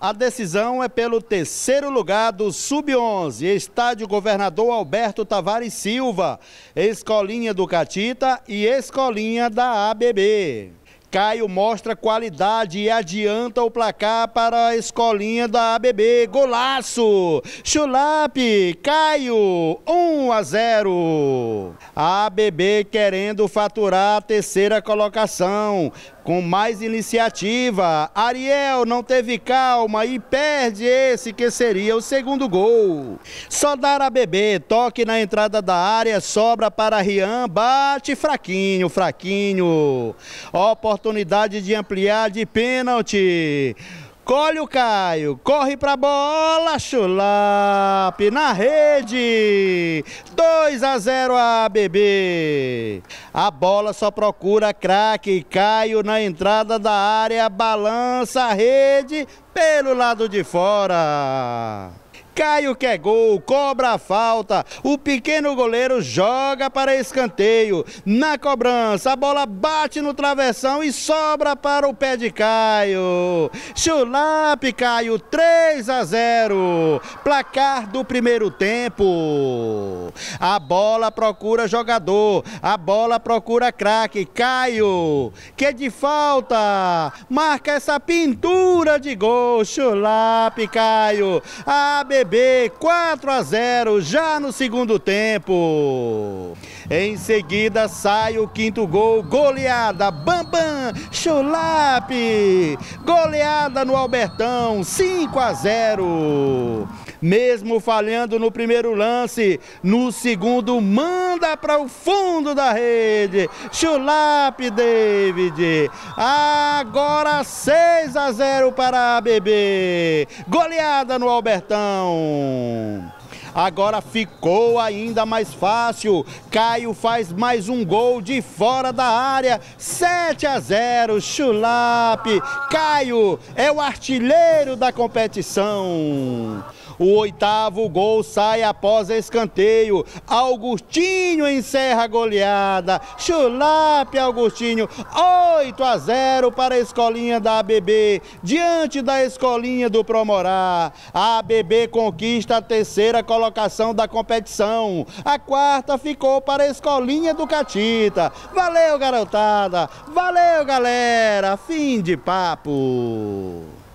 A decisão é pelo terceiro lugar do Sub-11, Estádio Governador Alberto Tavares Silva, Escolinha do Catita e Escolinha da ABB. Caio mostra qualidade e adianta o placar para a escolinha da ABB. Golaço! Chulape! Caio! 1 a 0. A ABB querendo faturar a terceira colocação com mais iniciativa. Ariel não teve calma e perde esse que seria o segundo gol. Só dar a bebê, toque na entrada da área, sobra para Rian, bate fraquinho, fraquinho. Oportunidade oportunidade de ampliar de pênalti. Colhe o Caio, corre para a bola, Chulap, na rede, 2 a 0 a ABB. A bola só procura craque, Caio na entrada da área, balança a rede pelo lado de fora. Caio quer é gol, cobra a falta. O pequeno goleiro joga para escanteio. Na cobrança, a bola bate no travessão e sobra para o pé de Caio. Chulap, Caio, 3 a 0. Placar do primeiro tempo. A bola procura jogador, a bola procura craque. Caio, que de falta, marca essa pintura de gol. Chulap, Caio. A AB CRB 4 a 0 já no segundo tempo. Em seguida sai o quinto gol, goleada Bambam Chulap. Goleada no Albertão 5 a 0 mesmo falhando no primeiro lance, no segundo manda para o fundo da rede. Chulap David. Agora 6 a 0 para a ABB. Goleada no Albertão. Agora ficou ainda mais fácil. Caio faz mais um gol de fora da área. 7 a 0, Chulap. Caio é o artilheiro da competição. O oitavo gol sai após escanteio. Augustinho encerra a goleada. Chulape Augustinho. 8 a 0 para a escolinha da ABB. Diante da escolinha do Promorá. A ABB conquista a terceira colocação da competição. A quarta ficou para a escolinha do Catita. Valeu, garotada. Valeu, galera. Fim de papo.